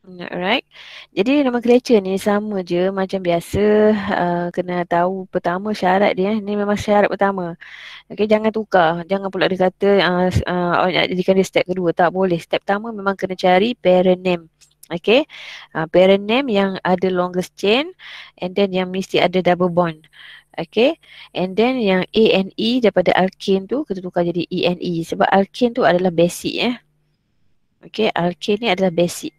Alright. Jadi nama kreatur ni sama je macam biasa uh, kena tahu pertama syarat dia. Eh. Ni memang syarat pertama. Okay jangan tukar. Jangan pula dia kata uh, uh, nak jadikan dia step kedua. Tak boleh. Step pertama memang kena cari parent name. Okay. Uh, parent name yang ada longest chain and then yang mesti ada double bond. Okay. And then yang a and e daripada alkene tu kita tukar jadi e and e Sebab alkene tu adalah basic ya. Eh. Okay. alkene ni adalah basic.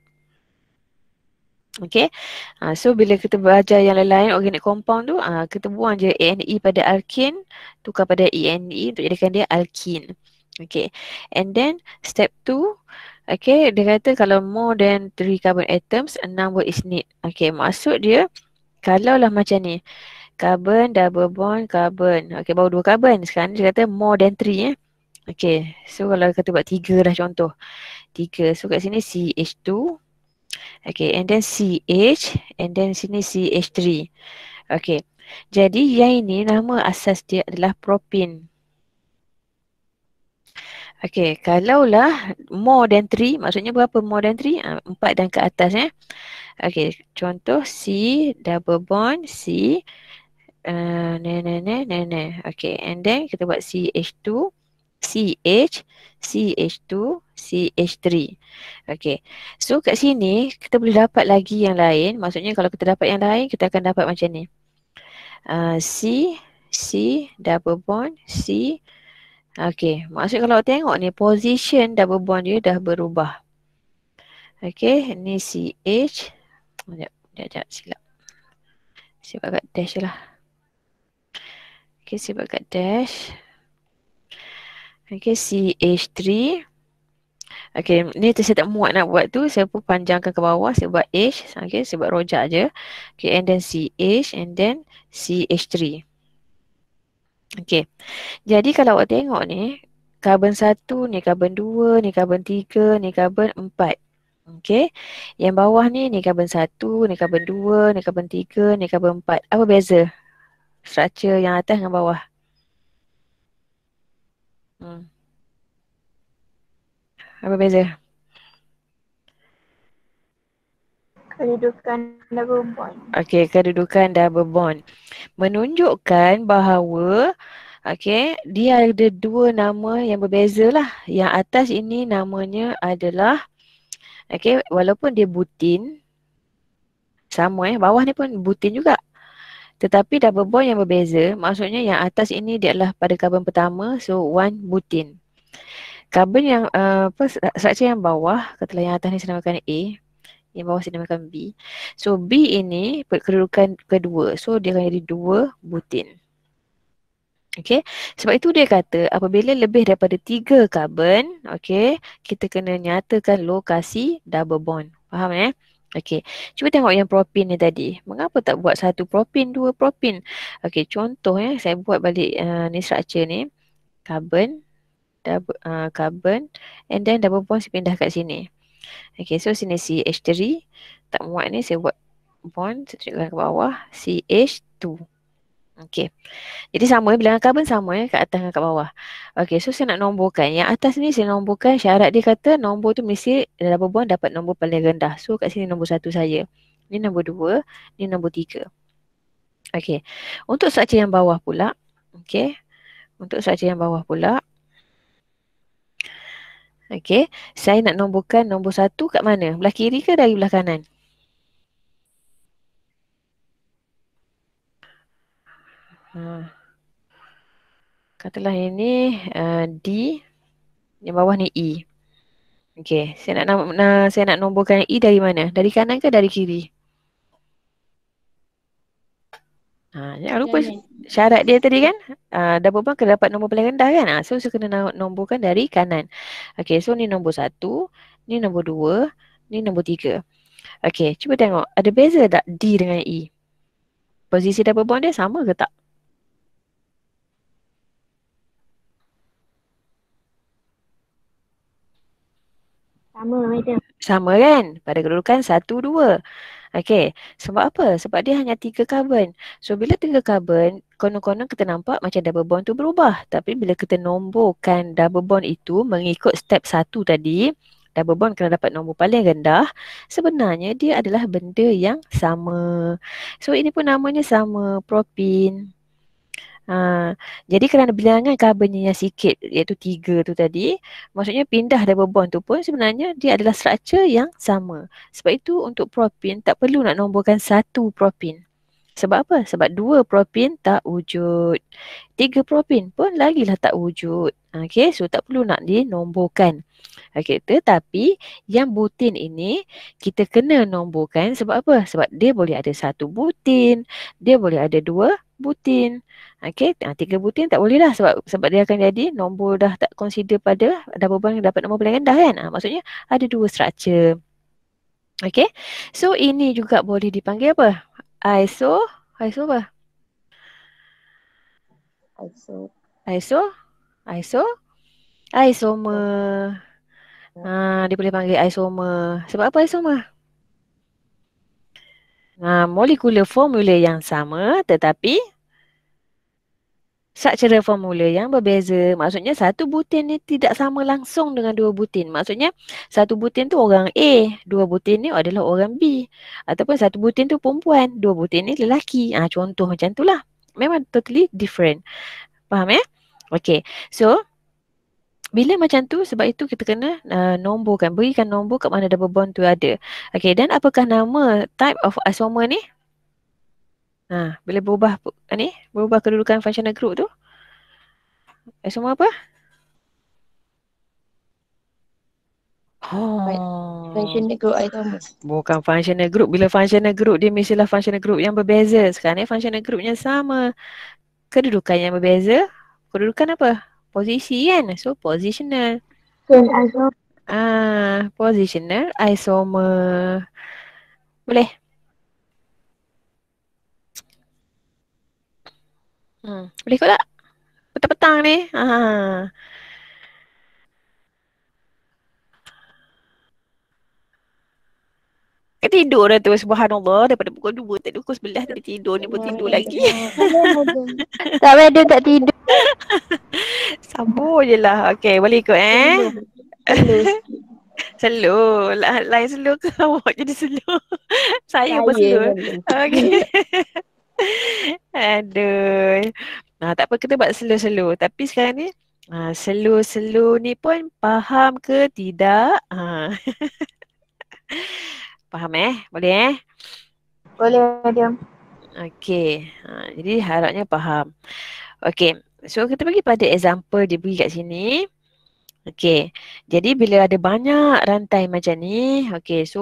Okay, uh, so bila kita belajar yang lain-lain organic compound tu, uh, kita buang je ANE pada alkene, tukar pada ENE untuk jadikan dia alkene. Okay, and then step two, okay, dia kata kalau more than three carbon atoms, a number is need. Okay, maksud dia, kalau lah macam ni, carbon, double bond, carbon. Okay, baru dua carbon. Sekarang dia kata more than 3, eh. Okay, so kalau kita buat tiga lah contoh. tiga. so kat sini CH2, Okay, and then CH and then sini CH3. Okay, jadi yang ini nama asas dia adalah propin. Okay, kalaulah more than 3, maksudnya berapa more than 3? Uh, 4 dan ke atas eh. Okay, contoh C double bond C. Uh, ne, ne, ne, ne, ne. Okay, and then kita buat CH2. CH, CH2, CH3. Okey. So kat sini kita boleh dapat lagi yang lain. Maksudnya kalau kita dapat yang lain, kita akan dapat macam ni. Uh, C, C, double bond, C. Okey. Maksudnya kalau tengok ni, position double bond dia dah berubah. Okey. Ni CH. Sekejap, sekejap, silap. Sebab kat dash lah. Okay, sebab kat dash. Okay, CH3. Okay, ni saya tak muat nak buat tu. Saya pun panjangkan ke bawah. Saya buat H. Okay, saya buat rojak je. Okay, and then CH and then CH3. Okay. Jadi kalau awak tengok ni, karbon 1, ni karbon 2, ni karbon 3, ni karbon 4. Okay. Yang bawah ni, ni karbon 1, ni karbon 2, ni karbon 3, ni karbon 4. Apa beza? Structure yang atas dengan bawah. Hmm. Apa beza? Kedudukan dah berbond. Okey, kedudukan dah berbond. Menunjukkan bahawa Okay, dia ada dua nama yang berbeza lah. Yang atas ini namanya adalah Okay, walaupun dia butin Sama eh, bawah ni pun butin juga tetapi double bond yang berbeza, maksudnya yang atas ini dia adalah pada karbon pertama, so one butin. Karbon yang uh, apa structure yang bawah, katalah yang atas ni dinamakan A, yang bawah dinamakan B. So B ini kedudukan kedua. So dia akan jadi dua butin. Okay, sebab itu dia kata apabila lebih daripada tiga karbon, okay, kita kena nyatakan lokasi double bond. Faham eh? Okay, cuba tengok yang propin ni tadi. Mengapa tak buat satu propin, dua propin? Okay, contoh ya, saya buat balik uh, ni structure ni. Carbon, double, uh, carbon and then double bond saya pindah kat sini. Okay, so sini CH3. Tak muat ni saya buat bond, saya ke bawah. CH2. Okey. Jadi sama ya, bilangan karbon sama ya, kat atas dan kat bawah. Okey, so saya nak nomborkan. Yang atas ni saya nomborkan syarat dia kata nombor tu mesti dalam berbuah dapat nombor paling rendah. So kat sini nombor satu saya. Ni nombor dua, ni nombor tiga. Okey. Untuk structure yang bawah pula, okey. Untuk structure yang bawah pula, okey. Saya nak nomborkan nombor satu kat mana? Belah kiri ke dari belah kanan? Ah. katalah ini uh, eh, D yang bawah ni E. Okey, saya nak, nak saya nak nomborkan E dari mana? Dari kanan ke dari kiri? Ha, jangan lupa syarat dia tadi kan? Uh, double bond kena dapat nombor paling rendah kan? Ah, so, saya kena nombor dari kanan. Okey, so ni nombor satu, ni nombor dua, ni nombor tiga. Okey, cuba tengok ada beza tak D dengan E? Posisi double bond dia sama ke tak? Sama lah madam. Sama kan? Pada kedudukan 1 2. Okey. Sebab apa? Sebab dia hanya 3 karbon. So bila 3 karbon, konon-konon kita nampak macam double bond tu berubah. Tapi bila kita nombokan double bond itu mengikut step 1 tadi, double bond kena dapat nombor paling rendah, sebenarnya dia adalah benda yang sama. So ini pun namanya sama, propin. Ha, jadi kerana bilangan karbonnya yang sikit iaitu tiga tu tadi maksudnya pindah double bond tu pun sebenarnya dia adalah structure yang sama. Sebab itu untuk propin tak perlu nak nomborkan satu propin. Sebab apa? Sebab dua propin tak wujud. Tiga propin pun lagilah tak wujud. Okay, so tak perlu nak dinombokan. Okey, tetapi yang butin ini kita kena nombokan sebab apa? Sebab dia boleh ada satu butin, dia boleh ada dua butin. Okay, ha, ah, tiga butir tak boleh lah sebab sebab dia akan jadi nombor dah tak consider pada ada beberapa yang dapat nombor paling rendah kan. Ha, maksudnya ada dua structure. Okay, So ini juga boleh dipanggil apa? Iso, iso apa? Iso. Iso. Iso. Isomer. Ha, ah, dia boleh panggil isomer. Sebab apa isomer? Ha, molekular formula yang sama tetapi structural formula yang berbeza. Maksudnya satu butin ni tidak sama langsung dengan dua butin. Maksudnya satu butin tu orang A, dua butin ni adalah orang B. Ataupun satu butin tu perempuan, dua butin ni lelaki. Ah ha, contoh macam tu lah. Memang totally different. Faham ya? Eh? Okay. So, bila macam tu, sebab itu kita kena uh, nomborkan. Berikan nombor kat mana double bond tu ada. Okay, dan apakah nama type of isomer ni? Ha, bila berubah uh, ni, berubah kedudukan functional group tu. Eh, semua apa? Oh. Functional group items. Bukan functional group. Bila functional group, dia mestilah functional group yang berbeza. Sekarang ni, functional group sama. Kedudukan yang berbeza. Kedudukan apa? Posisi kan? So, positional. Ah, positional, isomer. Boleh? Hmm. Boleh kot tak? Petang-petang ni. Ha. Kita tidur dah tu subhanallah daripada pukul 2 tak pukul 11 dia tidur ni pun tidur, lagi. tak payah dia tak tidur. Sabur jelah. lah. Okay boleh ikut eh. Selu. Lain selu ke awak jadi selu? Saya pun selu. Okay. Aduh. Nah, tak apa kita buat slow-slow. Tapi sekarang ni ha, slow-slow ni pun faham ke tidak? Ha. faham eh? Boleh eh? Boleh, Madam. Okey. Ha, jadi harapnya faham. Okey. So kita bagi pada example dia bagi kat sini. Okey. Jadi bila ada banyak rantai macam ni, okey, so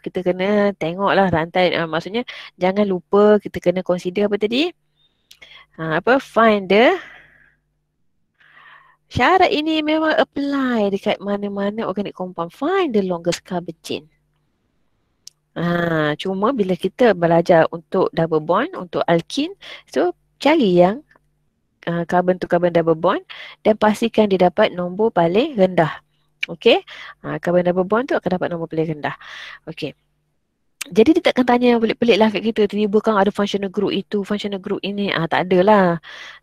kita kena tengoklah rantai uh, maksudnya jangan lupa kita kena consider apa tadi? Uh, apa find the syarat ini memang apply dekat mana-mana organic compound find the longest carbon chain. Ha, cuma bila kita belajar untuk double bond, untuk alkin, so cari yang carbon to carbon double bond dan pastikan dia dapat nombor paling rendah. Okey. Ha, ah, carbon double bond tu akan dapat nombor paling rendah. Okey. Jadi dia takkan tanya pelik-pelik lah kat kita Tiba-tiba kan ada functional group itu, functional group ini ah Tak ada lah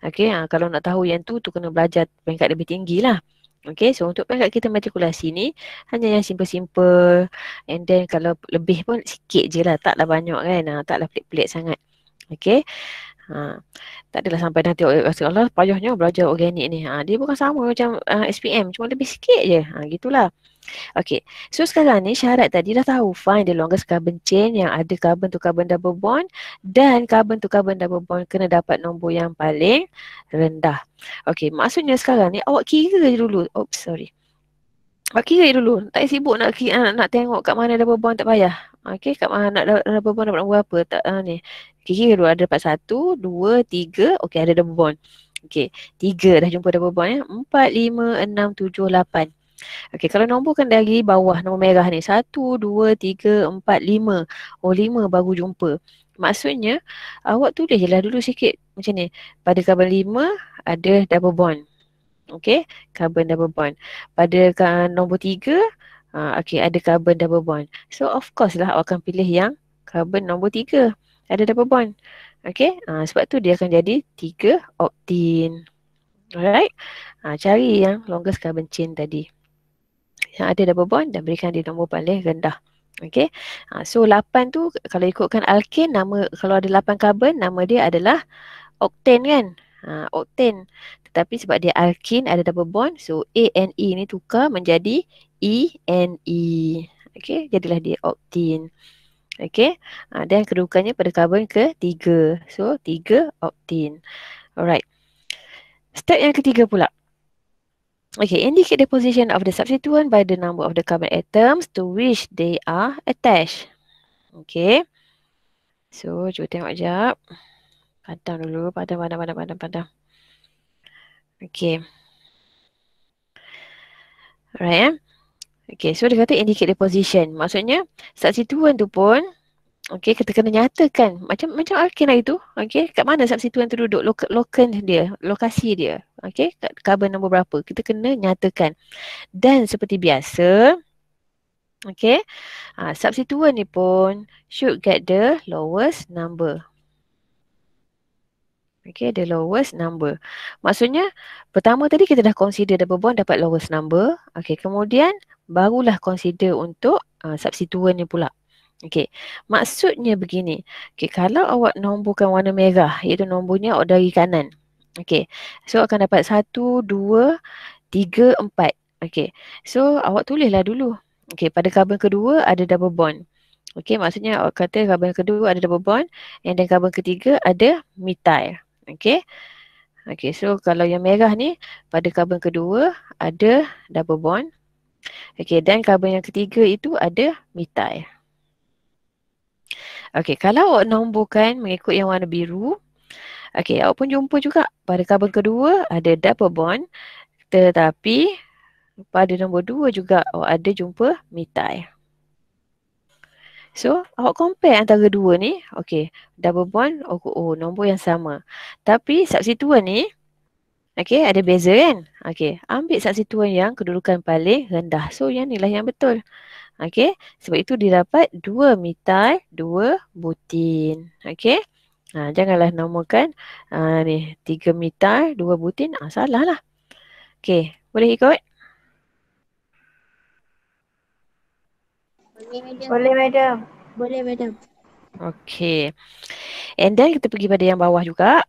okay, ha, Kalau nak tahu yang tu, tu kena belajar peringkat lebih tinggi lah okay, So untuk peringkat kita matrikulasi ni Hanya yang simple-simple And then kalau lebih pun sikit je lah Taklah banyak kan, ha, taklah pelik-pelik sangat Okay Ha. Tak adalah sampai nanti rasa Allah payahnya belajar organik ni. Ha. Dia bukan sama macam uh, ha, SPM. Cuma lebih sikit je. Ha, gitulah. Okay. So sekarang ni syarat tadi dah tahu. Find the longest carbon chain yang ada carbon to carbon double bond. Dan carbon to carbon double bond kena dapat nombor yang paling rendah. Okay. Maksudnya sekarang ni awak kira je dulu. Oops. Sorry. Bagi saya dulu. Tak sibuk nak nak, ah, nak tengok kat mana ada berbuang tak payah. Okey, kat mana ada, ada berbuang dapat buat apa. Tak uh, ni. Kiki dulu ada dapat satu, dua, tiga. Okey, ada ada berbuang. Okey, tiga dah jumpa ada berbuang ya. Empat, lima, enam, tujuh, lapan. Okey, kalau nombor kan dari bawah nombor merah ni. Satu, dua, tiga, empat, lima. Oh, lima baru jumpa. Maksudnya, awak tulis je lah dulu sikit macam ni. Pada kabar lima, ada double bond. Okay, carbon double bond. Pada nombor tiga, uh, ah, okay, ada carbon double bond. So, of course lah awak akan pilih yang carbon nombor tiga. Ada double bond. Okay, uh, ah, sebab tu dia akan jadi tiga octane. Alright, uh, cari yang longest carbon chain tadi. Yang ada double bond dan berikan di nombor paling rendah. Okay, uh, so lapan tu kalau ikutkan alkane, nama, kalau ada lapan carbon, nama dia adalah octane kan? uh, octane tetapi sebab dia alkin ada double bond so A N E ni tukar menjadi E N E okey jadilah dia octane okey uh, dan kedudukannya pada karbon ke tiga, so tiga octane alright step yang ketiga pula Okay, indicate the position of the substituent by the number of the carbon atoms to which they are attached. Okay. So, cuba tengok sekejap. Padam dulu, padam, padam, padam, padam, padam. Okay. Alright, eh? Okay, so dia kata indicate the position. Maksudnya, substituent tu pun, okay, kita kena nyatakan. Macam macam alkena itu, okay, kat mana substituent tu duduk, lok lokan dia, lokasi dia. Okay, kat carbon nombor berapa. Kita kena nyatakan. Dan seperti biasa, okay, uh, ah, substituent ni pun should get the lowest number. Okay, the lowest number. Maksudnya, pertama tadi kita dah consider double bond dapat lowest number. Okay, kemudian barulah consider untuk uh, substituent ni pula. Okay, maksudnya begini. Okay, kalau awak nombokan warna merah, iaitu nombornya awak dari kanan. Okay, so akan dapat satu, dua, tiga, empat. Okay, so awak tulislah dulu. Okay, pada karbon kedua ada double bond. Okay, maksudnya awak kata karbon kedua ada double bond and then karbon ketiga ada methyl. Okay, okay. so kalau yang merah ni pada karbon kedua ada double bond. Okay, dan karbon yang ketiga itu ada metal. Okay, kalau awak nombokan mengikut yang warna biru, Okay, awak pun jumpa juga pada karbon kedua ada double bond tetapi pada nombor dua juga awak ada jumpa metal. So awak compare antara dua ni Okay double bond OO oh, oh, nombor yang sama Tapi substituen ni Okay ada beza kan Okay ambil substituen yang kedudukan paling rendah So yang ni lah yang betul Okay sebab itu dia dapat 2 mitai 2 butin Okay ha, janganlah namakan uh, ni 3 mitai 2 butin ha, salah lah Okay boleh ikut Boleh madam. Boleh madam. Okay. And then kita pergi pada yang bawah juga.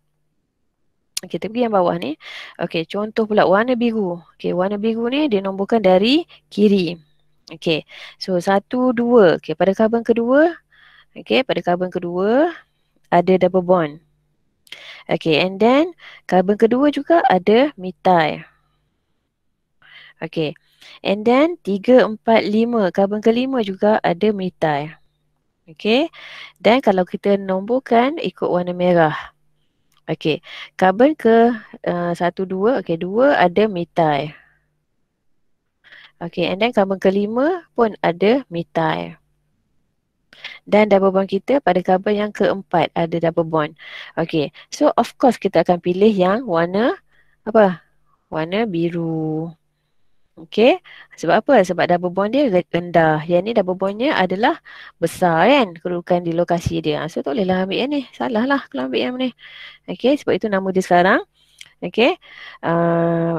Kita pergi yang bawah ni. Okey, contoh pula warna biru. Okay, warna biru ni dia nombokan dari kiri. Okey, so satu, dua. Okey, pada karbon kedua. Okey, pada karbon kedua ada double bond. Okey, and then karbon kedua juga ada metai. Okey. And then tiga, empat, lima. Karbon kelima juga ada metal. Okay. Dan kalau kita nombokan ikut warna merah. Okay. Karbon ke uh, satu, dua. Okay. Dua ada metal. Okay. And then karbon kelima pun ada metal. Dan double bond kita pada karbon yang keempat ada double bond. Okay. So of course kita akan pilih yang warna apa? Warna Biru. Okay. Sebab apa? Sebab double bond dia rendah. Yang ni double bondnya adalah besar kan. Kerukan di lokasi dia. Ha, so tak bolehlah ambil yang ni. Salah lah kalau ambil yang ni. Okay. Sebab itu nama dia sekarang. Okay. Uh, ah,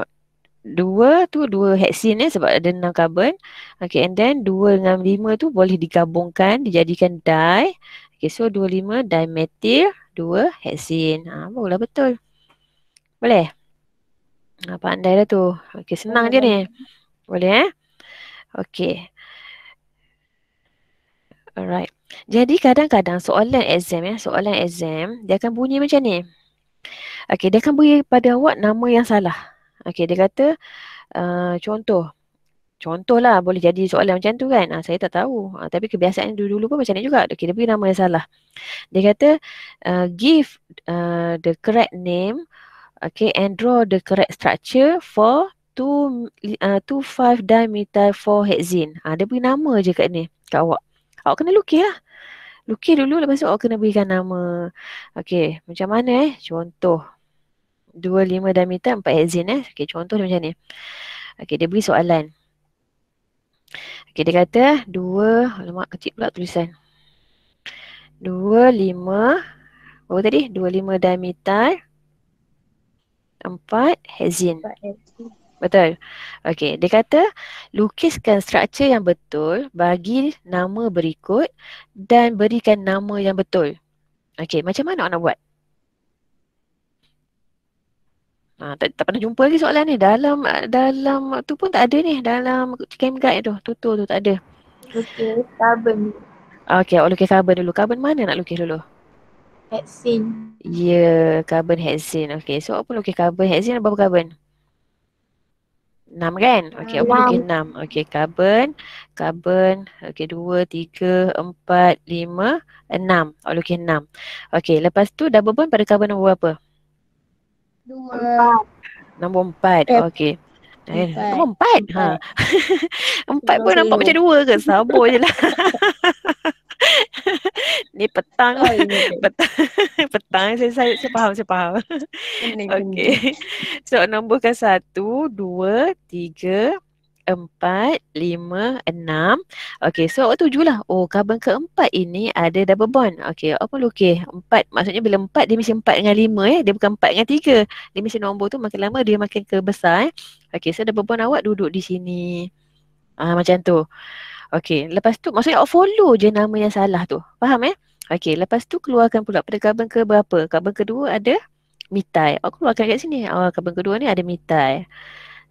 dua tu dua hexin ya eh, sebab ada enam karbon. Okay. And then dua dengan lima tu boleh digabungkan. Dijadikan di. Okay. So dua lima dimethyl dua hexin. Ha, ah, barulah betul. Boleh? Boleh? Ha, pandai dah tu. Okey, senang je ni. Boleh eh? Okey. Alright. Jadi kadang-kadang soalan exam ya, soalan exam dia akan bunyi macam ni. Okey, dia akan bunyi pada awak nama yang salah. Okey, dia kata uh, contoh. lah boleh jadi soalan macam tu kan. Ha, saya tak tahu. Ha, tapi kebiasaan dulu-dulu pun macam ni juga. Okey, dia bagi nama yang salah. Dia kata uh, give uh, the correct name okay and draw the correct structure for 2 2,5 dimethyl 4 hexene ha, dia beri nama je kat ni kat awak awak kena lukis lah lukis dulu lepas tu awak kena berikan nama okay macam mana eh contoh 2,5 dimethyl 4 hexene eh okay contoh dia macam ni okay dia beri soalan okay dia kata 2 alamak kecil pula tulisan 2,5 apa tadi 2,5 dimethyl empat hezin. Betul. Okey, dia kata lukiskan struktur yang betul bagi nama berikut dan berikan nama yang betul. Okey, macam mana awak nak buat? Ha, tak, tak pernah jumpa lagi soalan ni. Dalam dalam tu pun tak ada ni. Dalam game guide tu, tutul tu tak ada. Lukis okay, carbon. Okey, awak lukis carbon dulu. Carbon mana nak lukis dulu? hexane. Ya, yeah, carbon hexane. Okay, so apa lukis carbon hexane berapa carbon? 6 kan? Okay, apa lukis 6? Okay, carbon, carbon, okay, 2, 3, 4, 5, 6. Awak lukis 6. Okay, lepas tu double bond pada carbon nombor berapa? 2. 4. Nombor 4, okay. Eh, empat. empat. Ha. empat pun nampak macam dua ke? Sabar je lah. ni petang. Oh, petang. petang. Saya, saya, saya faham, saya faham. Okey. So, nombor kan satu, dua, tiga, empat, lima, enam. Okay, so awak tuju lah. Oh, karbon keempat ini ada double bond. Okay, awak pun lukis. Empat, maksudnya bila empat, dia mesti empat dengan lima eh. Dia bukan empat dengan tiga. Dia mesti nombor tu makin lama dia makin kebesar eh. Okay, so double bond awak duduk di sini. Ah macam tu. Okay, lepas tu maksudnya awak follow je nama yang salah tu. Faham eh? Okay, lepas tu keluarkan pula pada karbon ke berapa? Karbon kedua ada mitai. Awak keluarkan kat sini. Oh, ah, karbon kedua ni ada mitai.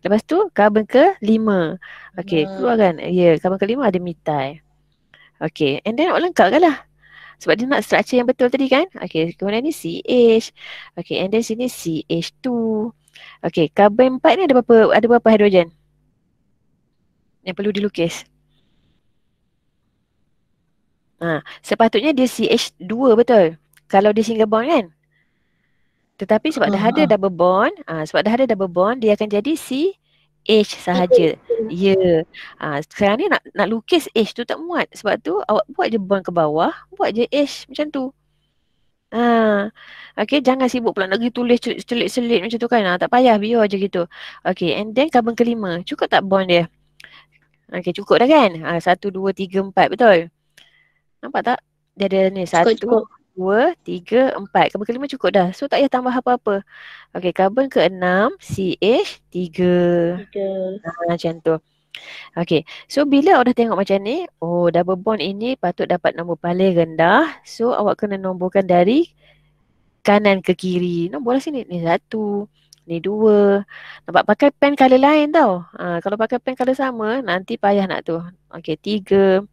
Lepas tu karbon ke lima. Okay, hmm. keluar kan? Ya, yeah, karbon ke lima ada mitai. Okay, and then nak lengkap kan lah. Sebab dia nak structure yang betul tadi kan? Okay, kemudian ni CH. Okay, and then sini CH2. Okay, karbon empat ni ada berapa, ada berapa hidrogen? Yang perlu dilukis. Ha, sepatutnya dia CH2 betul. Kalau dia single bond kan? Tetapi sebab uh-huh. dah ada double bond, uh, sebab dah ada double bond, dia akan jadi C H sahaja. Ya. Yeah. Uh, sekarang ni nak nak lukis H tu tak muat. Sebab tu awak buat je bond ke bawah, buat je H macam tu. Ha. Uh, okay, jangan sibuk pula nak pergi tulis celik-celik macam tu kan. Uh, tak payah, biar je gitu. Okay, and then carbon kelima. Cukup tak bond dia? Okay, cukup dah kan? Uh, satu, dua, tiga, empat, betul? Nampak tak? Dia ada ni, cukup, satu, cukup dua, tiga, empat. Carbon kelima cukup dah. So tak payah tambah apa-apa. Okay, carbon ke enam, CH, tiga. Tiga. Ah, macam tu. Okay, so bila awak dah tengok macam ni, oh double bond ini patut dapat nombor paling rendah. So awak kena nombokan dari kanan ke kiri. Nombor lah sini ni satu, ni dua. Nampak pakai pen color lain tau. Ha, kalau pakai pen color sama, nanti payah nak tu. Okay, tiga, empat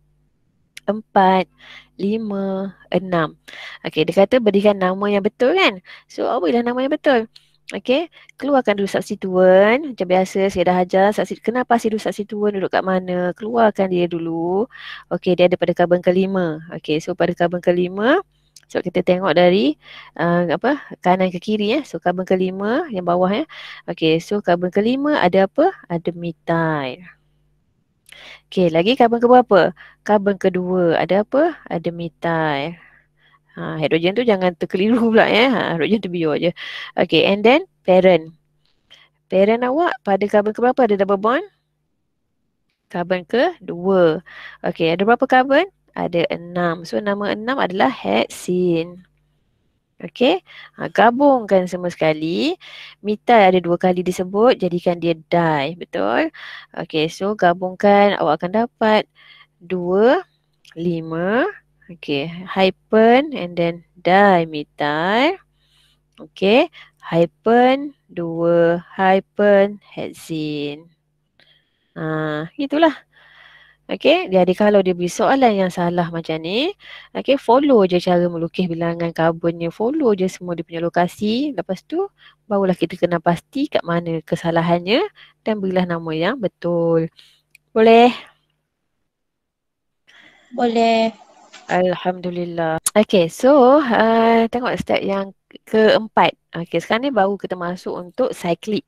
empat, lima, enam. Okey, dia kata berikan nama yang betul kan? So, apa ialah nama yang betul? Okey, keluarkan dulu saksi tuan. Macam biasa, saya dah ajar substituen. kenapa sih dulu tuan duduk kat mana. Keluarkan dia dulu. Okey, dia ada pada karbon kelima. Okey, so pada karbon kelima, So kita tengok dari uh, apa kanan ke kiri ya. Eh. So karbon kelima yang bawah ya. Eh. Okey, so karbon kelima ada apa? Ada metil. Okey, lagi karbon ke berapa? Karbon kedua ada apa? Ada metil. Ha, hidrogen tu jangan terkeliru pula ya. Ha, hidrogen tu bio aje. Okey, and then parent. Parent awak pada karbon ke berapa ada double bond? Karbon ke dua. Okey, ada berapa karbon? Ada enam. So nama enam adalah hexene. Okey, ha, gabungkan semua sekali. Mitai ada dua kali disebut, jadikan dia di, betul? Okey, so gabungkan awak akan dapat dua, lima. Okey, hyphen and then di mitai. Okey, hyphen dua, hyphen hexene. Ah, ha, itulah. Okey, jadi kalau dia beri soalan yang salah macam ni, okey, follow je cara melukis bilangan karbonnya, follow je semua dia punya lokasi. Lepas tu, barulah kita kena pasti kat mana kesalahannya dan berilah nama yang betul. Boleh? Boleh. Alhamdulillah. Okey, so uh, tengok step yang keempat. Okey, sekarang ni baru kita masuk untuk cyclic.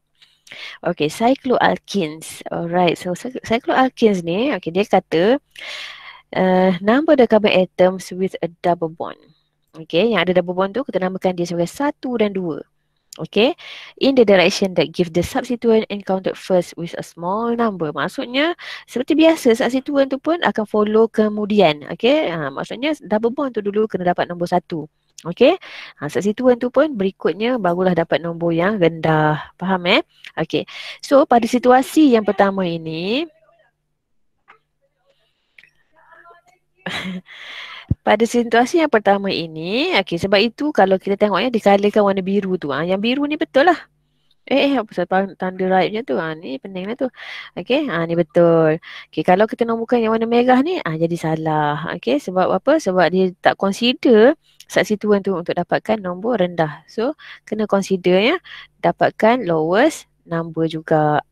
Okay, cycloalkins. Alright, so cycloalkins ni, okay, dia kata uh, number the carbon atoms with a double bond. Okay, yang ada double bond tu kita namakan dia sebagai satu dan dua. Okay, in the direction that give the substituent encountered first with a small number. Maksudnya, seperti biasa, substituent tu pun akan follow kemudian. Okay, ha, maksudnya double bond tu dulu kena dapat nombor satu. Okey. Ha, saksi Tuhan tu pun berikutnya barulah dapat nombor yang rendah. Faham eh? Okey. So pada situasi yang pertama ini Pada situasi yang pertama ini, okey sebab itu kalau kita tengoknya dikalakan warna biru tu. Ha, yang biru ni betul lah. Eh, eh apa pasal tanda right macam tu? Ha, ni pening lah tu. okay, ha, ni betul. Okay, kalau kita nombokan yang warna merah ni, ha, jadi salah. Okay, sebab apa? Sebab dia tak consider saksi tu untuk dapatkan nombor rendah. So kena consider ya dapatkan lowest number juga.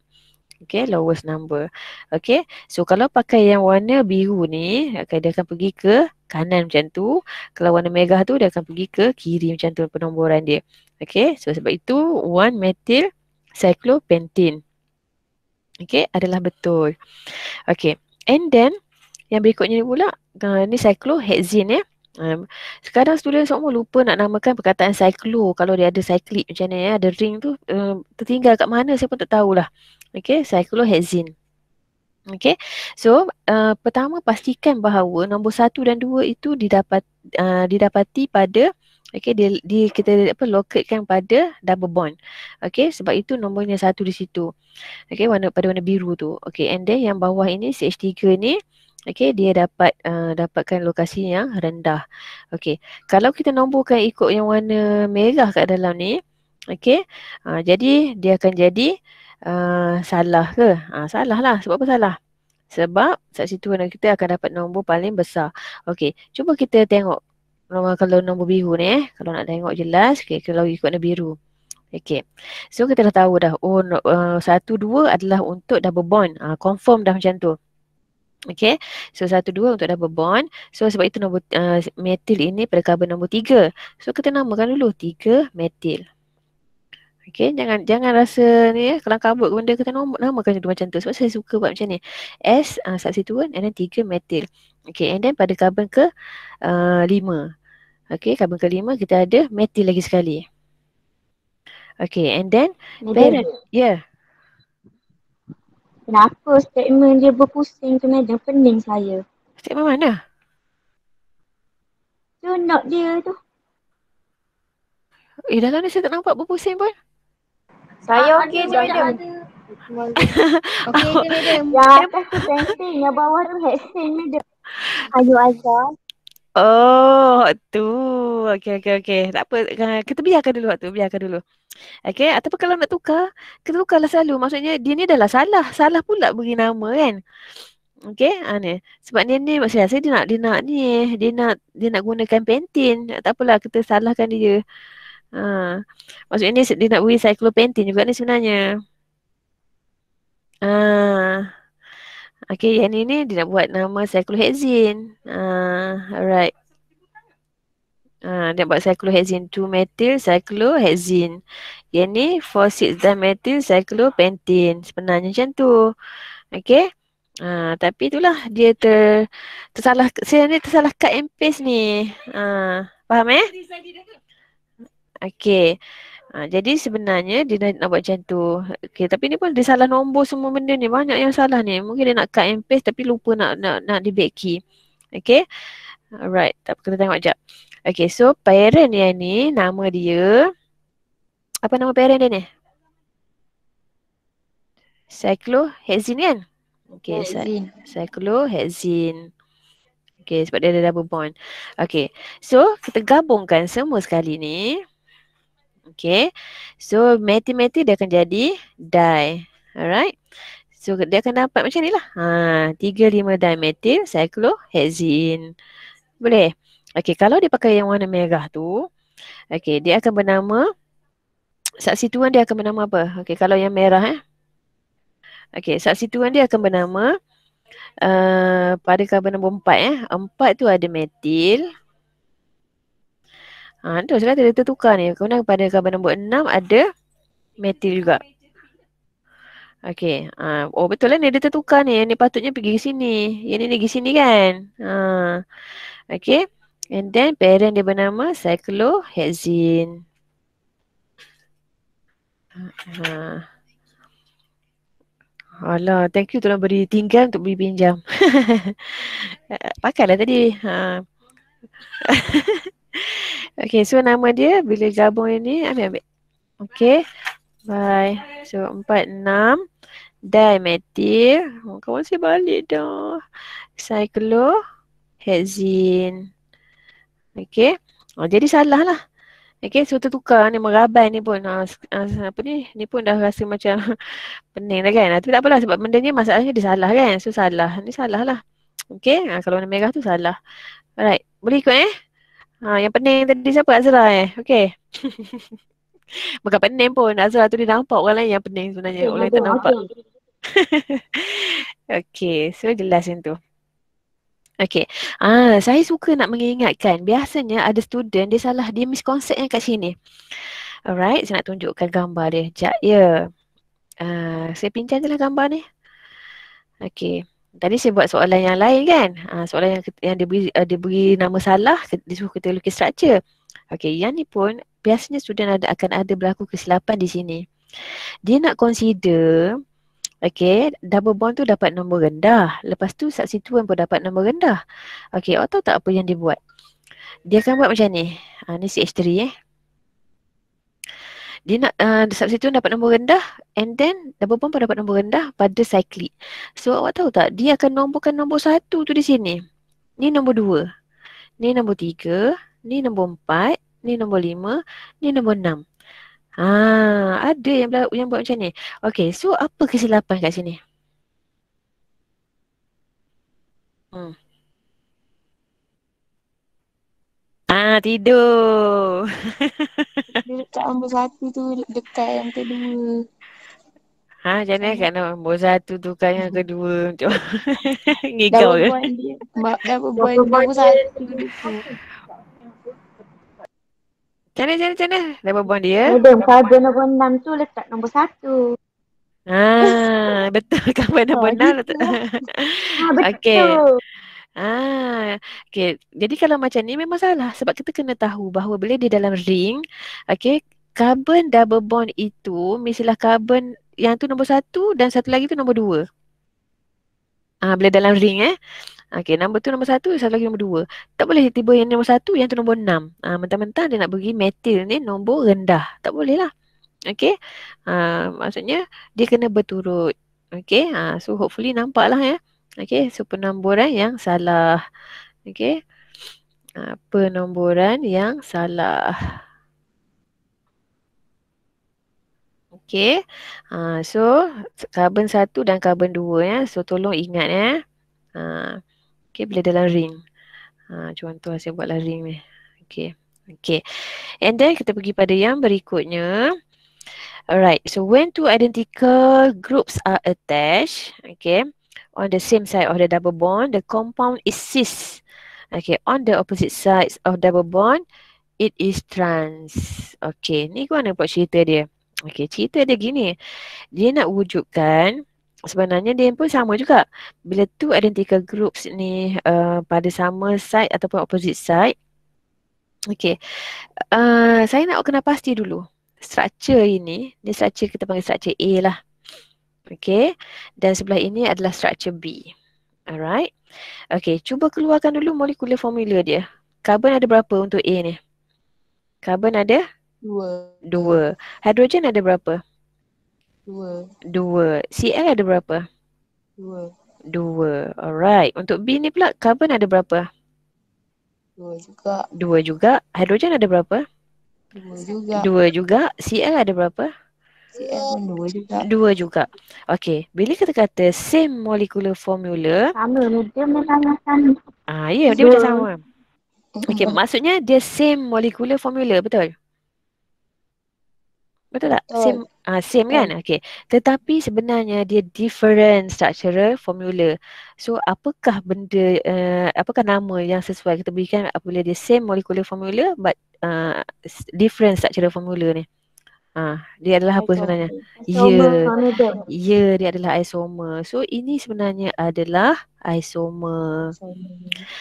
Okay, lowest number. Okay, so kalau pakai yang warna biru ni, okay, dia akan pergi ke kanan macam tu. Kalau warna merah tu, dia akan pergi ke kiri macam tu penomboran dia. Okay, so sebab itu 1-methyl cyclopentene. Okay, adalah betul. Okay, and then yang berikutnya ni pula, uh, ni cyclohexene ya. Eh. Um, sekarang student semua lupa nak namakan perkataan cyclo kalau dia ada cyclic macam ni ya, ada ring tu um, tertinggal kat mana saya pun tak tahulah. Okay, cyclohexene. Okay, so uh, pertama pastikan bahawa nombor satu dan dua itu didapat uh, didapati pada Okay, dia, dia kita apa locatekan pada double bond. Okay, sebab itu nombornya satu di situ. Okay, warna, pada warna biru tu. Okay, and then yang bawah ini CH3 ni, okey dia dapat uh, dapatkan lokasi yang rendah okey kalau kita nombukan ikut yang warna merah kat dalam ni okey uh, jadi dia akan jadi uh, salah ke uh, salah lah sebab apa salah sebab saat situ kita akan dapat nombor paling besar okey cuba kita tengok nombor kalau nombor biru ni eh kalau nak tengok jelas okey kalau ikut nombor biru okey. So kita dah tahu dah oh, uh, 1, 2 adalah untuk double bond uh, Confirm dah macam tu Okay, so satu dua untuk double bond. So sebab itu nombor uh, metil ini pada carbon nombor tiga. So kita namakan dulu tiga metil. Okay, jangan jangan rasa ni ya, eh, kalau kabut benda kita namakan dua macam tu. Sebab saya suka buat macam ni. S uh, substituent and then tiga metil. Okay, and then pada carbon ke uh, lima. Okay, carbon ke lima kita ada metil lagi sekali. Okay, and then parent. Yeah, kenapa statement dia berpusing tu madam pening saya statement mana tu not dia tu eh dalam ni saya tak nampak berpusing pun saya ah, okey je madam Okay, oh. ke, ke, ke. Ya, yeah. yang bawah tu headset ni dia. Ayu Azhar. Oh, tu. Okey, okey, okey. Tak apa. Kita biarkan dulu waktu. Biarkan dulu. Okey, ataupun kalau nak tukar, kita tukarlah selalu. Maksudnya dia ni adalah salah. Salah pula beri nama kan. Okey, ha, ah, ni. Sebab dia ni maksudnya saya dia nak dia nak ni, dia nak dia nak gunakan pentin. Tak apalah kita salahkan dia. Ha. Maksudnya ni dia nak beri cyclopentin juga ni sebenarnya. Ah. Ha. Okay, yang ni ni dia nak buat nama cyclohexin. Ah, uh, alright. Ah, uh, dia nak buat cyclohexin 2 methyl cyclohexin. Yang ni 4 6 dimethyl cyclopentin. Sebenarnya macam tu. Okay. Ah, uh, tapi itulah dia ter tersalah saya ni tersalah cut and paste ni. Ah, uh, faham eh? Okay. Ha, jadi sebenarnya dia nak, nak buat macam tu. Okay, tapi ni pun dia salah nombor semua benda ni. Banyak yang salah ni. Mungkin dia nak cut and paste tapi lupa nak nak nak di back key. Okay. Alright. Tak apa, kita tengok sekejap. Okay, so parent yang ni nama dia. Apa nama parent dia ni? Cyclohexin kan? Okay, Hexin. Cyclohexin. Okay, sebab dia ada double bond. Okay, so kita gabungkan semua sekali ni. Okay. So matematik dia akan jadi dye. Alright. So dia akan dapat macam ni lah. Ha, 3, 5 dimethyl cyclohexene. Boleh? Okay. Kalau dia pakai yang warna merah tu. Okay. Dia akan bernama. Saksituan dia akan bernama apa? Okay. Kalau yang merah eh. Okay. Saksituan dia akan bernama. Uh, pada karbon nombor 4 eh. 4 tu ada metil. Ha, tu sebab dia tertukar ni. Kemudian pada gambar nombor enam ada metil juga. Okey. Ha, oh betul lah ni dia tertukar ni. Yang ni patutnya pergi ke sini. Yang ni pergi sini kan. Ha. Okey. And then parent dia bernama cyclohexene. Ha, ha. Alah, thank you tolong beri tinggal untuk beri pinjam. Eh, Pakailah tadi. Ha. Okay, so nama dia bila gabung yang ni ambil-ambil. Okay, bye. So, empat, enam. Dimethyl. Oh, kau masih balik dah. Cyclohexene. Okay. Oh, jadi salah lah. Okay, so tertukar ni meraban ni pun. Ha, apa ni? Ni pun dah rasa macam pening dah kan. Ah, tapi tak apalah sebab benda ni masalahnya dia salah kan. So salah. Ni salah lah. Okay, ha, kalau warna merah tu salah. Alright, boleh ikut eh. Ha, yang pening tadi siapa Azra eh? Okay. Bukan pening pun. Azra tu dia nampak orang lain yang pening sebenarnya. Okay, orang lain tak nampak. okay. So jelas yang tu. Okay. Ah, ha, saya suka nak mengingatkan. Biasanya ada student dia salah. Dia misconceptnya kat sini. Alright. Saya nak tunjukkan gambar dia. Sekejap. Ya. Yeah. Uh, saya pincang je lah gambar ni. Okay. Tadi saya buat soalan yang lain kan? Ha, soalan yang, yang dia, beri, uh, dia beri nama salah, dia suruh kita lukis structure. Okey, yang ni pun biasanya student ada, akan ada berlaku kesilapan di sini. Dia nak consider, okey, double bond tu dapat nombor rendah. Lepas tu substituent pun dapat nombor rendah. Okey, awak tahu tak apa yang dia buat? Dia akan buat macam ni. Ha, ni CH3 eh dia nak uh, ah, substitute dapat nombor rendah and then double bond pun dapat nombor rendah pada cyclic. So awak tahu tak dia akan nomborkan nombor satu tu di sini. Ni nombor dua. Ni nombor tiga. Ni nombor empat. Ni nombor lima. Ni nombor enam. Ha, ada yang, yang buat macam ni. Okay, so apa kesilapan kat sini? Hmm. Ah tidur. dekat nombor satu tu dekat yang kedua. Ha, jangan eh kat nombor satu tu kan yang kedua macam ngigau Dah berbuan dia. Dah satu. Macam mana, macam mana, macam mana? Dah dia? Ada, pada nombor enam tu letak nombor satu. Ah, betul kan pada nombor ah, enam letak. Ha, betul. Okay. Ah, okay. Jadi kalau macam ni memang salah sebab kita kena tahu bahawa bila dia dalam ring, okay, carbon double bond itu mestilah carbon yang tu nombor satu dan satu lagi tu nombor dua. Ah, bila dalam ring eh. Okay, nombor tu nombor satu, satu lagi nombor dua. Tak boleh tiba yang nombor satu, yang tu nombor enam. Ah, mentah-mentah dia nak bagi metil ni nombor rendah. Tak boleh lah. Okay, ah, maksudnya dia kena berturut. Okay, ah, so hopefully nampak lah ya. Eh. Okey, so ah, penomboran yang salah. Okey. Penomboran yang salah. Okey. So, karbon satu dan karbon dua. Ya. So, tolong ingat. Ya. Ah, okey, bila dalam ring. Contoh ah, lah saya buatlah ring ni. Okey. Okay. And then kita pergi pada yang berikutnya. Alright. So when two identical groups are attached. Okay on the same side of the double bond, the compound is cis. Okay, on the opposite sides of double bond, it is trans. Okay, ni mana buat cerita dia. Okay, cerita dia gini. Dia nak wujudkan, sebenarnya dia pun sama juga. Bila tu identical groups ni uh, pada sama side ataupun opposite side. Okay, uh, saya nak kena pasti dulu. Structure ini, ni structure kita panggil structure A lah. Okay. Dan sebelah ini adalah struktur B. Alright. Okay. Cuba keluarkan dulu molekular formula dia. Karbon ada berapa untuk A ni? Karbon ada? Dua. Dua. Hydrogen ada berapa? Dua. Dua. Cl ada berapa? Dua. Dua. Alright. Untuk B ni pula, karbon ada berapa? Dua juga. Dua juga. Hydrogen ada berapa? Dua juga. Dua juga. Cl ada berapa? Dua dua juga. Dua juga. Okey, bila kita kata same molecular formula. Sama, dia menangkan. Ah, ya, yeah, dia macam sama. Okey, mhm. maksudnya dia same molecular formula, betul? Betul tak? Betul. Same ah uh, same kan? Okey. Tetapi sebenarnya dia different structural formula. So apakah benda uh, apakah nama yang sesuai kita berikan apabila dia same molecular formula but uh, different structural formula ni? Uh, Ah, dia adalah apa sebenarnya? Ya. Ya, dia adalah isomer. So ini sebenarnya adalah isomer.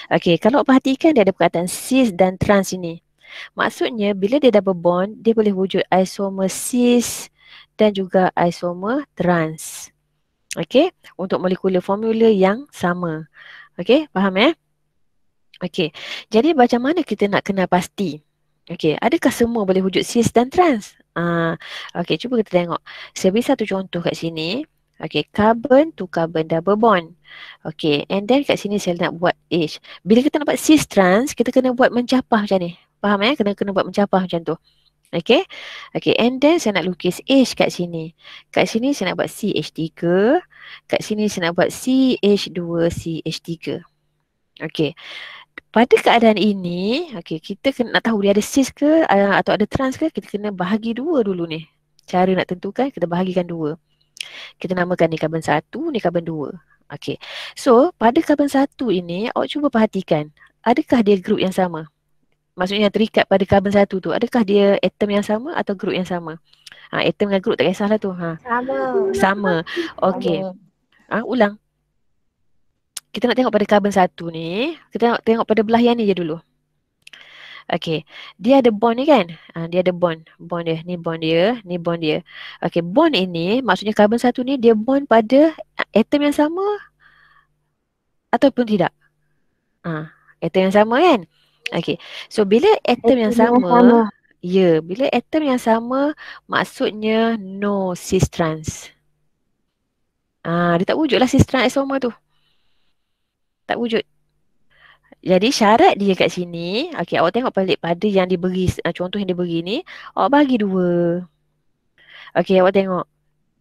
Okey, kalau perhatikan dia ada perkataan cis dan trans ini. Maksudnya bila dia double bond, dia boleh wujud isomer cis dan juga isomer trans. Okey, untuk molekular formula yang sama. Okey, faham eh? Okey. Jadi macam mana kita nak kenal pasti? Okey, adakah semua boleh wujud cis dan trans? Ah, okay, cuba kita tengok. Saya beri satu contoh kat sini. Okay, carbon to carbon double bond. Okay, and then kat sini saya nak buat H. Bila kita nak cis trans, kita kena buat mencapah macam ni. Faham ya? Kena kena buat mencapah macam tu. Okay. Okay, and then saya nak lukis H kat sini. Kat sini saya nak buat CH3. Kat sini saya nak buat CH2, CH3. Okay pada keadaan ini, okay, kita kena, nak tahu dia ada cis ke uh, atau ada trans ke, kita kena bahagi dua dulu ni. Cara nak tentukan, kita bahagikan dua. Kita namakan ni karbon satu, ni karbon dua. Okay. So, pada karbon satu ini, awak cuba perhatikan. Adakah dia grup yang sama? Maksudnya yang terikat pada karbon satu tu. Adakah dia atom yang sama atau grup yang sama? Ha, atom dengan grup tak kisahlah tu. Ha. Sama. Sama. Okay. Ha, ulang kita nak tengok pada carbon satu ni, kita nak tengok pada belah yang ni je dulu. Okay, dia ada bond ni kan? Ha, dia ada bond, bond dia, ni bond dia, ni bond dia. Okay, bond ini maksudnya carbon satu ni dia bond pada atom yang sama ataupun tidak? Ha, atom yang sama kan? Okay, so bila atom, atom yang, yang sama, sama. ya, yeah, bila atom yang sama maksudnya no cis trans. Ah, ha, dia tak wujudlah cis trans isomer tu tak wujud. Jadi syarat dia kat sini, Okey, awak tengok balik pada yang diberi, ah, contoh yang diberi ni, awak bagi dua. Okey, awak tengok.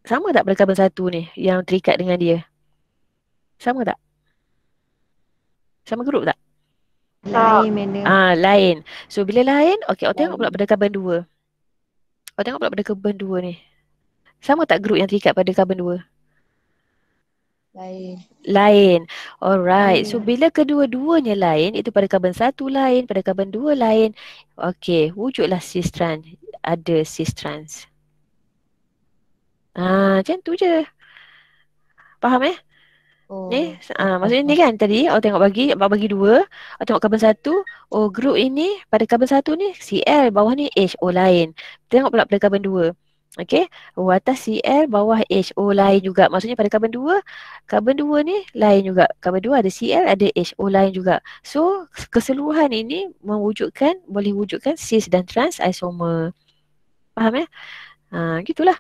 Sama tak pada satu ni yang terikat dengan dia? Sama tak? Sama grup tak? Lain, mana? Ah, lain. So, bila lain, Okey, awak tengok pula pada carbon dua. Awak tengok pula pada carbon dua ni. Sama tak grup yang terikat pada carbon dua? lain. Lain. Alright. Lain. So bila kedua-duanya lain, itu pada karbon satu lain, pada karbon dua lain. okay, wujudlah cis trans. Ada cis trans. Ah, macam tu je. Faham eh? Oh. Ni, ah, maksudnya ni kan tadi awak tengok bagi awak bagi dua, awak tengok karbon satu, oh group ini pada karbon satu ni Cl, bawah ni H, O lain. Tengok pula pada karbon dua. Okey, watas Cl bawah HO lain juga. Maksudnya pada karbon 2, karbon 2 ni lain juga. Karbon 2 ada Cl, ada HO lain juga. So, keseluruhan ini mewujudkan boleh wujudkan cis dan trans isomer. Faham ya? Ha, gitulah.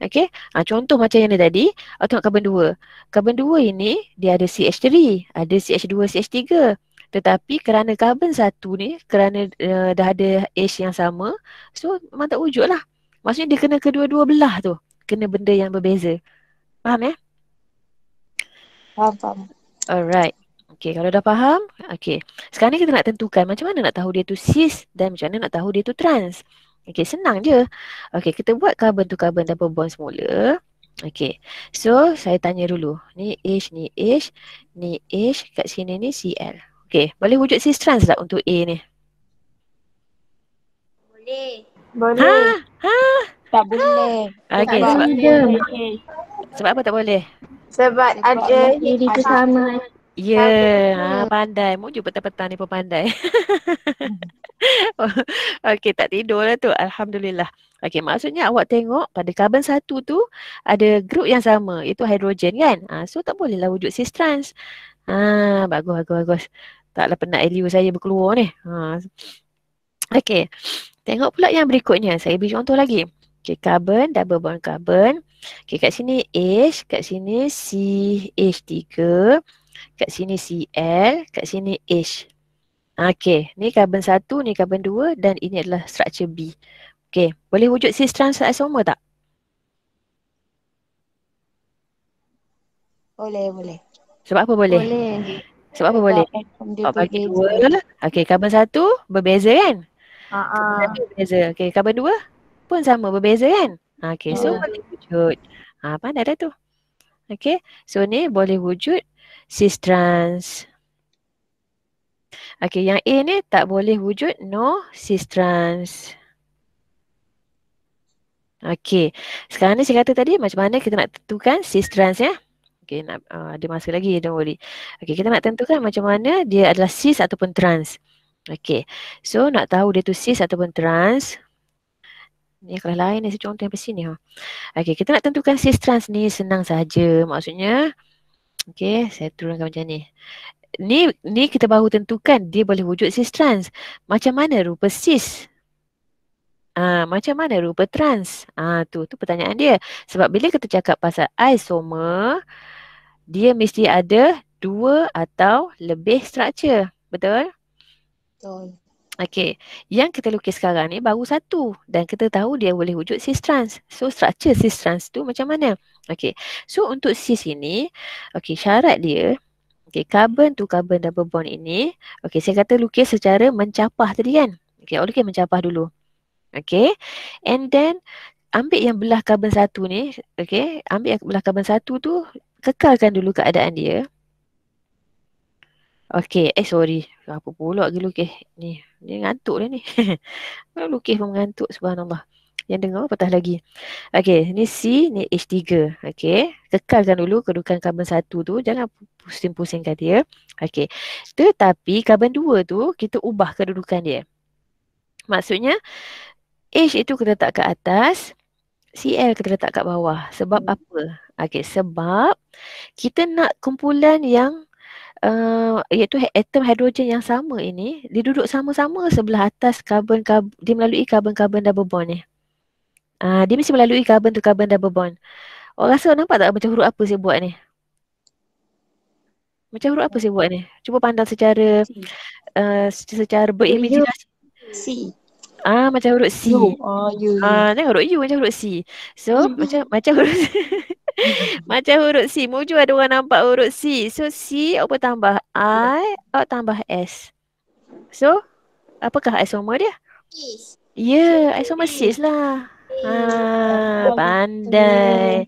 Okey, ha, contoh macam yang ni tadi, atom karbon 2. Karbon 2 ini dia ada CH3, ada CH2, CH3. Tetapi kerana karbon satu ni, kerana uh, dah ada H yang sama, so memang tak wujud lah. Maksudnya dia kena kedua-dua belah tu Kena benda yang berbeza Faham ya? Eh? Faham, faham Alright Okay, kalau dah faham Okay Sekarang ni kita nak tentukan Macam mana nak tahu dia tu cis Dan macam mana nak tahu dia tu trans Okay, senang je Okay, kita buat carbon to carbon double bond semula Okay, so saya tanya dulu Ni H, ni H Ni H, kat sini ni CL Okay, boleh wujud cis trans tak untuk A ni? Boleh boleh. Ha? Ha? Tak boleh. Ah, okey, sebab sebab, dia. sebab apa tak boleh? Sebab, sebab ada diri tu sama. Ya, yeah. pandai. Mujur petang-petang ni pun pandai. Okey, tak tidur lah tu. Alhamdulillah. okay maksudnya awak tengok pada karbon satu tu ada grup yang sama. Itu hidrogen kan? Ah, so tak bolehlah wujud cis trans. Ah, bagus, bagus, bagus. Taklah penat Elio saya berkeluar ni. Ah. Okey. Tengok pula yang berikutnya. Saya beri contoh lagi. Okay, carbon, double bond carbon. Okay, kat sini H, kat sini CH3. Kat sini CL, kat sini H. Okay, ah, ni carbon satu, ni carbon dua dan ini adalah structure B. Okay, boleh wujud cis trans isomer tak? Boleh, boleh. Sebab apa boleh? Boleh. Sebab apa boleh? Sebab boleh. Okay, carbon satu berbeza kan? Ha uh-huh. Berbeza. Okey, kabar dua pun sama berbeza kan? Okey, so uh boleh wujud. Ha, pandai dah tu. Okey, so ni boleh wujud cis trans. Okey, yang A ni tak boleh wujud no cis trans. Okey. Sekarang ni saya kata tadi macam mana kita nak tentukan cis trans ya? Okey, nak uh, ada masa lagi don't worry. Okey, kita nak tentukan macam mana dia adalah cis ataupun trans. Uh, Okay. So nak tahu dia tu cis ataupun trans. Ni kelas lain ni contoh yang sini. Ha. Okay. Kita nak tentukan cis trans ni senang saja. Maksudnya. Okay. Saya turunkan macam ni. Ni ni kita baru tentukan dia boleh wujud cis trans. Macam mana rupa cis? Ah, macam mana rupa trans? Ah, tu tu pertanyaan dia. Sebab bila kita cakap pasal isomer, dia mesti ada dua atau lebih struktur Betul? Betul. Okey, yang kita lukis sekarang ni baru satu dan kita tahu dia boleh wujud cis trans. So structure cis trans tu macam mana? Okey. So untuk cis ini, okey syarat dia okay carbon tu carbon double bond ini, okay saya kata lukis secara mencapah tadi kan. Okey, lukis mencapah dulu. Okay, And then ambil yang belah carbon satu ni, okay ambil yang belah carbon satu tu kekalkan dulu keadaan dia. Okay, eh sorry. Apa pula lagi lukis? Ni, dia ngantuk dia ni. lukis pun ngantuk. subhanallah. Yang dengar patah lagi. Okay, ni C, ni H3. Okay, kekalkan dulu kedudukan karbon satu tu. Jangan pusing-pusingkan dia. Okay, tetapi karbon dua tu kita ubah kedudukan dia. Maksudnya, H itu kita letak ke atas, Cl kita letak kat bawah. Sebab apa? Okay, sebab kita nak kumpulan yang uh, iaitu atom hidrogen yang sama ini dia duduk sama-sama sebelah atas karbon karbon dia melalui karbon-karbon double bond ni. Uh, dia mesti melalui karbon tu karbon double bond. Orang rasa nampak tak macam huruf apa saya buat ni? Macam huruf apa saya buat ni? Cuba pandang secara uh, secara berimajinasi. C. Ah macam huruf C. Oh, uh, you. Ah uh, huruf U macam huruf C. So mm-hmm. macam macam huruf C. Macam huruf C. Muju ada orang nampak huruf C. So C apa tambah I, apa tambah S. So apakah isomer dia? Is. Ya, yeah, isomer C lah. Ah, pandai.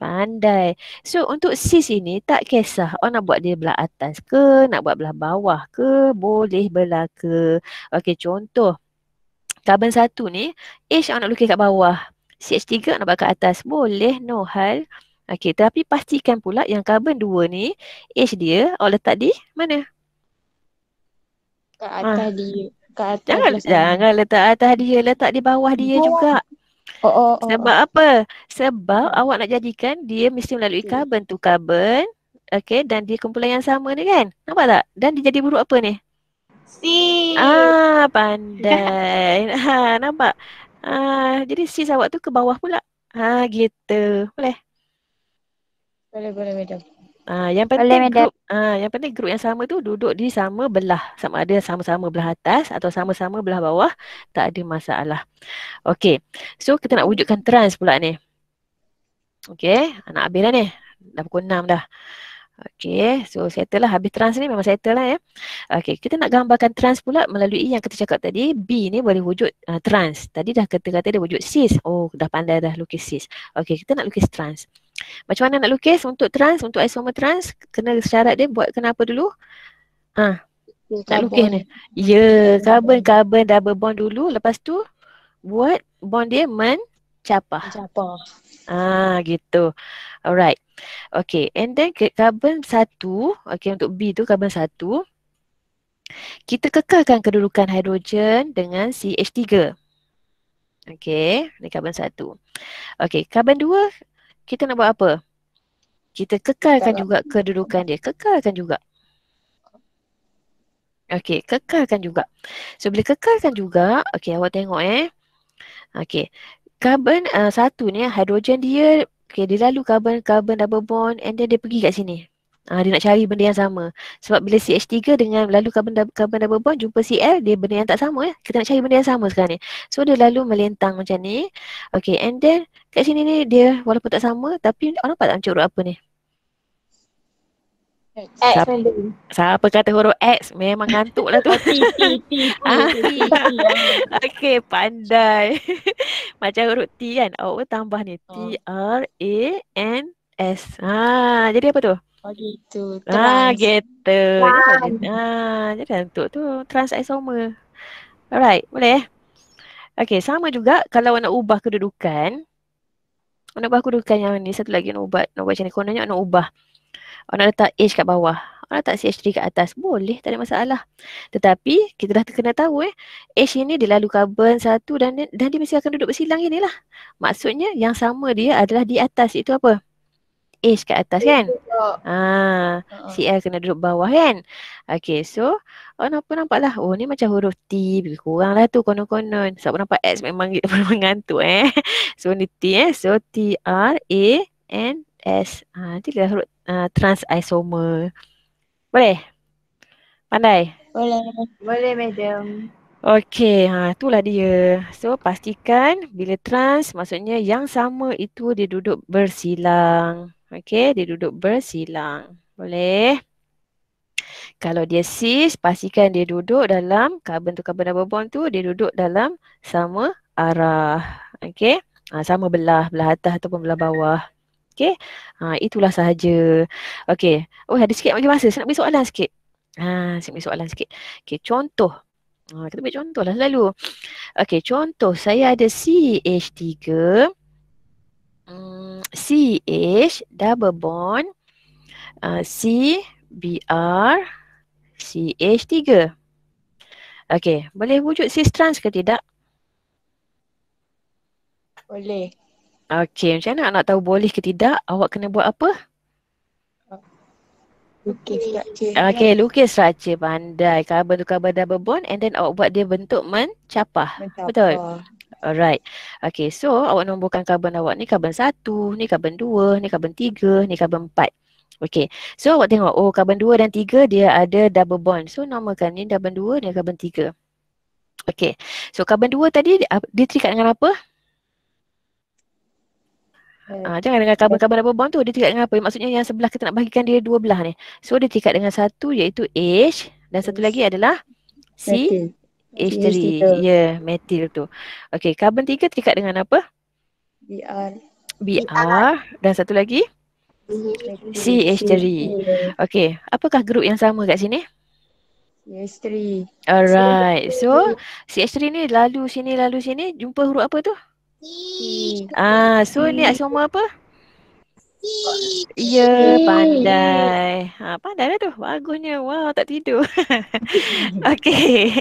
Pandai. So untuk sis ini tak kisah. Oh nak buat dia belah atas ke, nak buat belah bawah ke, boleh belah ke. Okey contoh. Carbon satu ni, H awak nak lukis kat bawah. CH3 nak bakar atas boleh no hal. Okey tapi pastikan pula yang karbon 2 ni H dia oh letak di mana? Kat ah. atas ha. dia. Kat atas jangan, dia. jangan letak atas dia, letak di bawah dia oh. juga. Oh, oh, oh, Sebab apa? Sebab awak nak jadikan dia mesti melalui okay. karbon tu karbon. Okey dan dia kumpulan yang sama ni kan? Nampak tak? Dan dia jadi buruk apa ni? si Ah pandai. ha, nampak? Ah, jadi si awak tu ke bawah pula. Ha ah, gitu. Boleh. Boleh boleh madam. Ah, yang penting boleh, group, madam. ah, yang penting group yang sama tu duduk di sama belah. Sama ada sama-sama belah atas atau sama-sama belah bawah, tak ada masalah. Okey. So kita nak wujudkan trans pula ni. Okey, anak habis dah ni. Dah pukul 6 dah. Okey, so settle lah. Habis trans ni memang settle lah ya. Okey, kita nak gambarkan trans pula melalui yang kita cakap tadi. B ni boleh wujud uh, trans. Tadi dah kata-kata dia wujud cis. Oh, dah pandai dah lukis cis. Okey, kita nak lukis trans. Macam mana nak lukis untuk trans, untuk isomer trans? Kena syarat dia buat kenapa dulu? Ha, nak lukis ni. Ya, yeah, carbon-carbon double bond dulu. Lepas tu, buat bond dia men capah. Capah. Ah gitu. Alright. Okay, and then carbon satu, okay untuk B tu carbon satu, kita kekalkan kedudukan hidrogen dengan CH3. Okay, ni carbon satu. Okay, carbon dua, kita nak buat apa? Kita kekalkan juga kedudukan dia. Kekalkan juga. Okay, kekalkan juga. So, bila kekalkan juga, okay awak tengok eh. Okay, Carbon uh, satu ni hidrogen dia okay, dia lalu carbon carbon double bond and then dia pergi kat sini. Uh, dia nak cari benda yang sama. Sebab bila CH3 dengan lalu carbon carbon double bond jumpa Cl dia benda yang tak sama ya. Kita nak cari benda yang sama sekarang ni. So dia lalu melentang macam ni. Okay and then kat sini ni dia walaupun tak sama tapi orang nampak tak mencuruk apa ni? X Siapa, siapa kata huruf X memang ngantuk lah tu ah. Okay pandai Macam huruf T kan Oh tambah ni T oh. R A N S ah, Jadi apa tu? oh, ah, Gitu ah, Jadi ngantuk tu trans isomer Alright boleh eh? Okay sama juga kalau nak ubah kedudukan Nak ubah kedudukan yang ni satu lagi nak ubah Nak ubah macam ni kononnya nak ubah Orang nak letak H kat bawah. orang nak letak CH3 kat atas. Boleh, tak ada masalah. Tetapi, kita dah kena tahu eh. H ini dia lalu karbon satu dan dan dia mesti akan duduk bersilang ini lah. Maksudnya, yang sama dia adalah di atas. Itu apa? H kat atas kan? Haa. Ha. CL kena duduk bawah kan? Okay, so. Oh, nampak lah. Oh, ni macam huruf T. Kurang lah tu konon-konon. Sebab nampak X memang mengantuk eh. So, ni T eh. So, t r a n S. Ha, nanti dia huruf uh, ah, trans isomer. Boleh? Pandai? Boleh. Boleh, madam. Okay, ha, itulah dia. So, pastikan bila trans maksudnya yang sama itu dia duduk bersilang. Okay, dia duduk bersilang. Boleh? Kalau dia cis, pastikan dia duduk dalam carbon to carbon double bond tu, dia duduk dalam sama arah. Okay, ha, ah, sama belah, belah atas ataupun belah bawah. Okay. Ha, itulah sahaja. Okay. Oh, ada sikit lagi masa. Saya nak beri soalan sikit. Ha, saya beri soalan sikit. Okay, contoh. Ha, kita beri contoh lah selalu. Okay, contoh. Saya ada CH3. Hmm, CH double bond. Uh, C, B, R, C, H, 3. Okay, boleh wujud cis trans ke tidak? Boleh. Okey, macam mana nak tahu boleh ke tidak? Awak kena buat apa? Lukis raja. Okey, lukis raja pandai. Carbon tu carbon double bond and then awak buat dia bentuk mencapah. mencapah. Betul? Alright. Okay, so awak nombokan karbon awak ni karbon satu, ni karbon dua, ni karbon tiga, ni karbon empat. Okay, so awak tengok oh karbon dua dan tiga dia ada double bond. So namakan ni karbon dua dan karbon tiga. Okay, so karbon dua tadi dia, dia terikat dengan apa? Ha, jangan dengan kabar-kabar double bond tu. Dia cakap dengan apa? Maksudnya yang sebelah kita nak bahagikan dia dua belah ni. So dia cakap dengan satu iaitu H dan satu lagi adalah C. H3. H3. Ya, metil tu. Okay, karbon tiga terikat dengan apa? BR. BR. Dan satu lagi? CH3. Okay, apakah grup yang sama kat sini? CH3. Alright, so CH3 ni lalu sini, lalu sini. Jumpa huruf apa tu? Ah, so ni asoma apa? Ya, pandai. Ha, pandai lah tu. Bagusnya. Wow, tak tidur. Okey.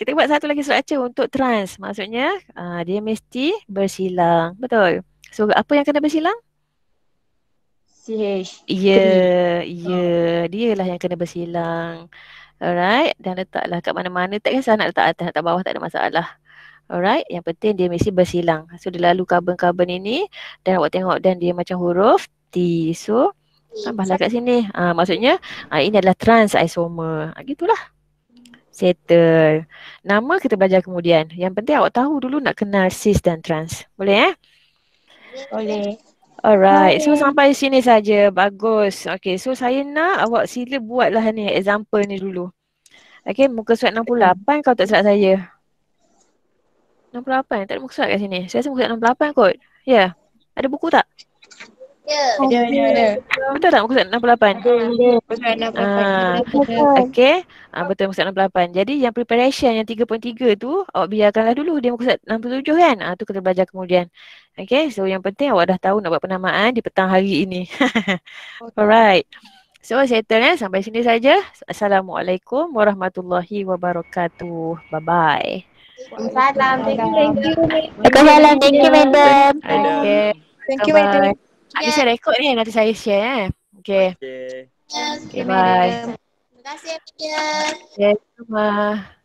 Kita buat satu lagi structure untuk trans. Maksudnya, uh, dia mesti bersilang. Betul. So, apa yang kena bersilang? CH. Ya, ya. Dia lah yang kena bersilang. Alright. Dan letaklah kat mana-mana. Tak kisah nak letak atas, nak letak bawah. Tak ada masalah. Alright, yang penting dia mesti bersilang. So dia lalu carbon-carbon ini dan awak tengok dan dia macam huruf T. So hmm, tambahlah kat sini. Ha, maksudnya ha, ini adalah trans isomer. Ha, ah, gitulah. Settle. Nama kita belajar kemudian. Yang penting awak tahu dulu nak kenal cis dan trans. Boleh eh? Boleh. Alright. So sampai sini saja. Bagus. Okay. So saya nak awak sila buatlah ni example ni dulu. Okay. Muka surat 68 Kalau tak silap saya. 68. Tak ada muka surat kat sini. Saya rasa muka surat 68 kot. Ya. Yeah. Ada buku tak? Ya. Yeah. Ya, ada. Betul tak muka surat 68? Betul. Muka surat 68. betul muka surat 68. Jadi yang preparation yang 3.3 tu awak biarkanlah dulu. Dia muka surat 67 kan? Ah uh, tu kita belajar kemudian. Okay. So yang penting awak dah tahu nak buat penamaan di petang hari ini. Alright. So settle eh. Sampai sini saja. Assalamualaikum warahmatullahi wabarakatuh. Bye-bye. Salam. Thank you. Thank you. Salam. Thank you, madam. Okay. Thank you, madam. Ada saya rekod ni nanti saya share. Eh. Okay. Okay. Okay, bye. Terima kasih, madam. Terima kasih, madam.